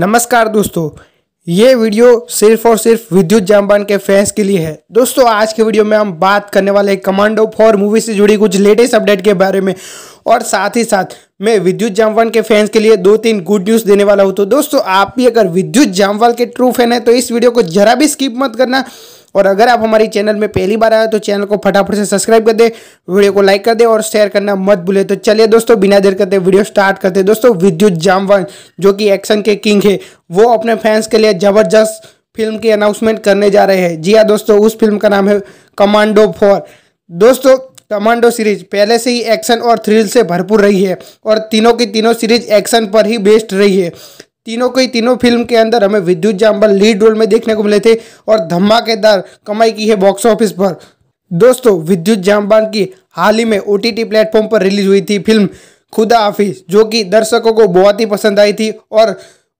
नमस्कार दोस्तों ये वीडियो सिर्फ और सिर्फ विद्युत जामबान के फैंस के लिए है दोस्तों आज के वीडियो में हम बात करने वाले कमांडो फॉर मूवी से जुड़ी कुछ लेटेस्ट अपडेट के बारे में और साथ ही साथ मैं विद्युत जामवाल के फैंस के लिए दो तीन गुड न्यूज़ देने वाला हूँ तो दोस्तों आप भी अगर विद्युत जामवाल के ट्रू फैन है तो इस वीडियो को जरा भी स्किप मत करना और अगर आप हमारे चैनल में पहली बार आए तो चैनल को फटाफट से सब्सक्राइब कर दे वीडियो को लाइक कर दे और शेयर करना मत भूले तो चलिए दोस्तों बिना देर करते वीडियो स्टार्ट करते दोस्तों विद्युत जामवान जो कि एक्शन के किंग है वो अपने फैंस के लिए ज़बरदस्त फिल्म की अनाउंसमेंट करने जा रहे हैं जी हाँ दोस्तों उस फिल्म का नाम है कमांडो फोर दोस्तों कमांडो सीरीज पहले से ही एक्शन और थ्रिल से भरपूर रही है और तीनों की तीनों सीरीज एक्शन पर ही बेस्ड रही है तीनों को ही तीनों फिल्म के अंदर हमें विद्युत जाम्बल लीड रोल में देखने को मिले थे और धमाकेदार कमाई की है बॉक्स ऑफिस पर दोस्तों विद्युत जामबान की हाल ही में ओ टी प्लेटफॉर्म पर रिलीज हुई थी फिल्म खुदा हाफिज जो कि दर्शकों को बहुत ही पसंद आई थी और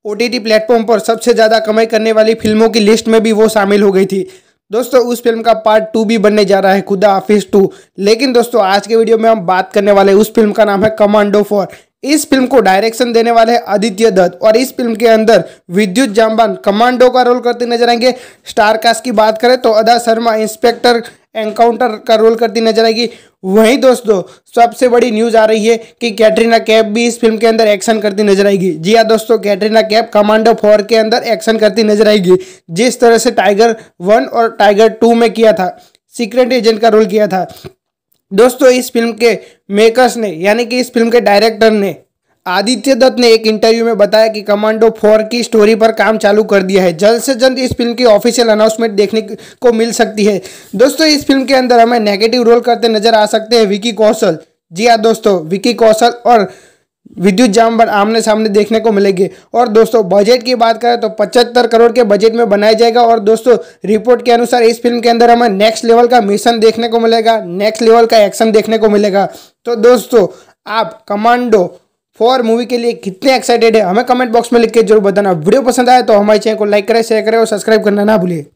ओ टी प्लेटफॉर्म पर सबसे ज़्यादा कमाई करने वाली फिल्मों की लिस्ट में भी वो शामिल हो गई थी दोस्तों उस फिल्म का पार्ट टू भी बनने जा रहा है खुदा हाफिज टू लेकिन दोस्तों आज के वीडियो में हम बात करने वाले उस फिल्म का नाम है कमांडो फॉर इस फिल्म को डायरेक्शन देने वाले हैं आदित्य दत्त और इस फिल्म के अंदर विद्युत जामबान कमांडो का रोल करते नजर आएंगे स्टार कास्ट की बात करें तो अदा शर्मा इंस्पेक्टर एनकाउंटर का रोल करती नजर आएगी वहीं दोस्तों सबसे बड़ी न्यूज आ रही है कि कैटरीना कैप भी इस फिल्म के अंदर एक्शन करती नजर आएगी जी हाँ दोस्तों कैटरीना कैप कमांडो फोर के अंदर एक्शन करती नजर आएगी जिस तरह से टाइगर वन और टाइगर टू में किया था सीक्रेट एजेंट का रोल किया था दोस्तों इस फिल्म के मेकर्स ने यानी कि इस फिल्म के डायरेक्टर ने आदित्य दत्त ने एक इंटरव्यू में बताया कि कमांडो फोर की स्टोरी पर काम चालू कर दिया है जल्द से जल्द इस फिल्म की ऑफिशियल अनाउंसमेंट देखने को मिल सकती है दोस्तों इस फिल्म के अंदर हमें नेगेटिव रोल करते नजर आ सकते हैं विकी कौशल जी हाँ दोस्तों विकी कौशल और विद्युत जाम पर आमने सामने देखने को मिलेंगे और दोस्तों बजट की बात करें तो पचहत्तर करोड़ के बजट में बनाया जाएगा और दोस्तों रिपोर्ट के अनुसार इस फिल्म के अंदर हमें नेक्स्ट लेवल का मिशन देखने को मिलेगा नेक्स्ट लेवल का एक्शन देखने को मिलेगा तो दोस्तों आप कमांडो फॉर मूवी के लिए कितने एक्साइटेड है हमें कमेंट बॉक्स में लिख के जरूर बताना वीडियो पसंद आए तो हमारे चैनल को लाइक करें शेयर करें और सब्सक्राइब करना ना भूलिए